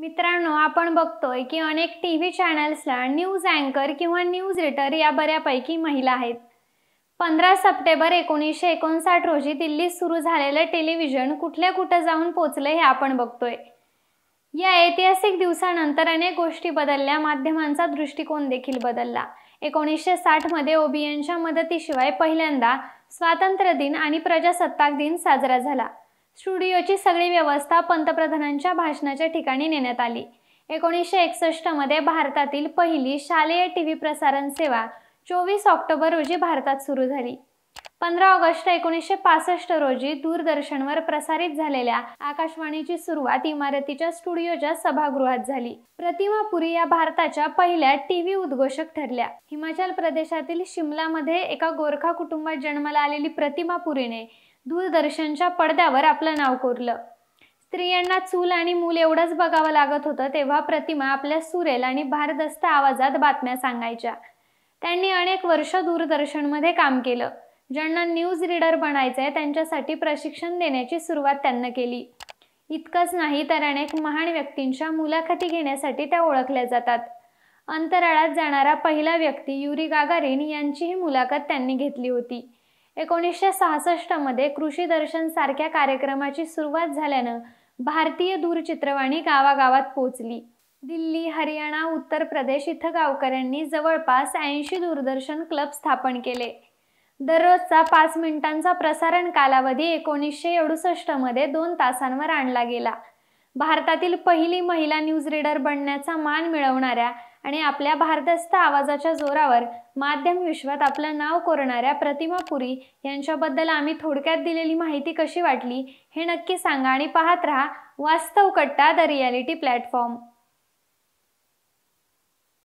मित्रांनो आपण बघतोय की अनेक टी व्ही चॅनल्सला न्यूज अँकर किंवा न्यूज रिटर या बऱ्यापैकी महिला आहेत पंधरा सप्टेंबर एकोणीसशे एकोणसाठ रोजी दिल्लीत सुरू झालेलं टेलिव्हिजन कुठल्या कुठं जाऊन पोचलं हे आपण बघतोय या ऐतिहासिक दिवसानंतर अनेक गोष्टी बदलल्या माध्यमांचा दृष्टिकोन देखील बदलला एकोणीसशे साठमध्ये ओबीएनच्या मदतीशिवाय पहिल्यांदा स्वातंत्र्य दिन आणि प्रजासत्ताक दिन साजरा झाला स्टुडिओची सगळी व्यवस्था पंतप्रधानांच्या भाषणाच्या ठिकाणी नेण्यात आली एकोणीसशे एकसष्टमध्ये भारतातील पहिली शालेय टी व्ही प्रसारण सेवा चोवीस ऑक्टोबर रोजी भारतात सुरू झाली पंधरा ऑगस्ट एकोणीसशे पासष्ट रोजी दूरदर्शनवर प्रसारित झालेल्या आकाशवाणीची सुरुवात इमारतीच्या स्टुडिओच्या सभागृहात झाली प्रतिमा पुरी या भारताच्या पहिल्या टी व्ही उद्घोषक ठरल्या हिमाचल प्रदेशातील शिमलामध्ये एका गोरखा कुटुंबात जन्माला आलेली प्रतिमा पुरीने दूरदर्शनच्या पडद्यावर आपलं नाव कोरलं स्त्रियांना चूल आणि मूल एवढंच बघावं लागत होतं तेव्हा प्रतिमा आपल्या सुरेल आणि भारदस्त आवाजात बातम्या सांगायच्या त्यांनी अनेक वर्ष दूरदर्शनमध्ये काम केलं ज्यांना न्यूज रीडर बनायचंय त्यांच्यासाठी प्रशिक्षण देण्याची सुरुवात त्यांना केली इतकंच नाही तर अनेक महान व्यक्तींच्या मुलाखती घेण्यासाठी त्या ओळखल्या जातात अंतराळात जाणारा पहिला व्यक्ती युरी गागारिन यांचीही मुलाखत त्यांनी घेतली होती एकोणीसशे सहासष्टमध्ये कृषी दर्शन सारख्या कार्यक्रमाची सुरुवात झाल्यानं भारतीय दूरचित्रवाणी गावागावात पोचली दिल्ली हरियाणा उत्तर प्रदेश इथं गावकऱ्यांनी जवळपास ऐंशी दूरदर्शन क्लब स्थापन केले दररोजचा पाच मिनिटांचा प्रसारण कालावधी एकोणीसशे अडुसष्टमध्ये दोन तासांवर आणला गेला भारतातील पहिली महिला न्यूज रीडर बनण्याचा मान मिळवणाऱ्या आणि आपल्या भारदस्त आवाजाच्या जोरावर माध्यम विश्वात आपलं नाव कोरणाऱ्या प्रतिमा पुरी यांच्याबद्दल आम्ही थोडक्यात दिलेली माहिती कशी वाटली हे नक्की सांगा आणि पाहत राहा वास्तव कट्टा द रियालिटी प्लॅटफॉर्म